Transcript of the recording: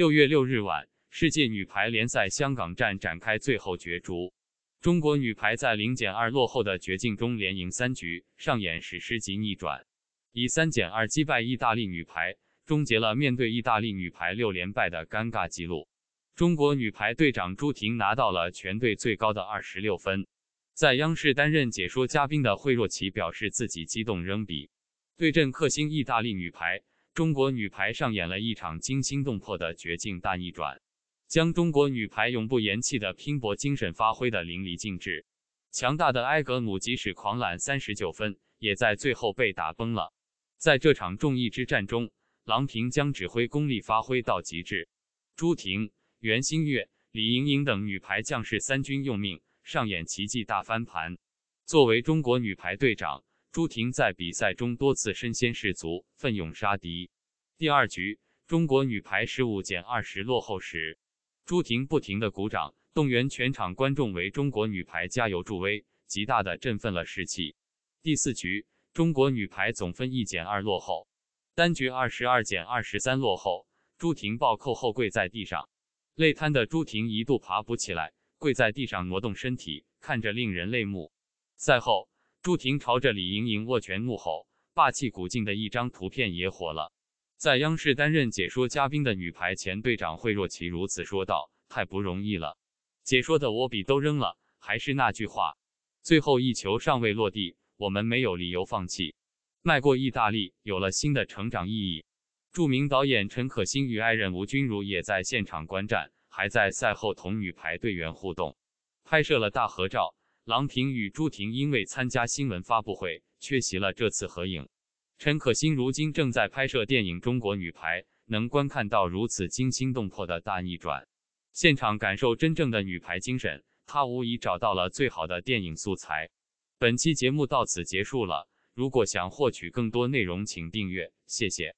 六月六日晚，世界女排联赛香港站展开最后角逐。中国女排在零减二落后的绝境中连赢三局，上演史诗级逆转，以三减二击败意大利女排，终结了面对意大利女排六连败的尴尬纪录。中国女排队长朱婷拿到了全队最高的二十六分。在央视担任解说嘉宾的惠若琪表示自己激动扔笔。对阵克星意大利女排。中国女排上演了一场惊心动魄的绝境大逆转，将中国女排永不言弃的拼搏精神发挥的淋漓尽致。强大的埃格努即使狂揽三十九分，也在最后被打崩了。在这场众议之战中，郎平将指挥功力发挥到极致，朱婷、袁心玥、李盈莹等女排将士三军用命，上演奇迹大翻盘。作为中国女排队长。朱婷在比赛中多次身先士卒，奋勇杀敌。第二局，中国女排十五减二十落后时，朱婷不停的鼓掌，动员全场观众为中国女排加油助威，极大的振奋了士气。第四局，中国女排总分一减二落后，单局二十二减二十三落后，朱婷暴扣后跪在地上，累瘫的朱婷一度爬不起来，跪在地上挪动身体，看着令人泪目。赛后。朱婷朝着李盈莹握拳怒吼，霸气古劲的一张图片也火了。在央视担任解说嘉宾的女排前队长惠若琪如此说道：“太不容易了，解说的我笔都扔了。”还是那句话，最后一球尚未落地，我们没有理由放弃。迈过意大利，有了新的成长意义。著名导演陈可辛与爱人吴君如也在现场观战，还在赛后同女排队员互动，拍摄了大合照。郎平与朱婷因为参加新闻发布会缺席了这次合影。陈可辛如今正在拍摄电影《中国女排》，能观看到如此惊心动魄的大逆转，现场感受真正的女排精神，她无疑找到了最好的电影素材。本期节目到此结束了，如果想获取更多内容，请订阅，谢谢。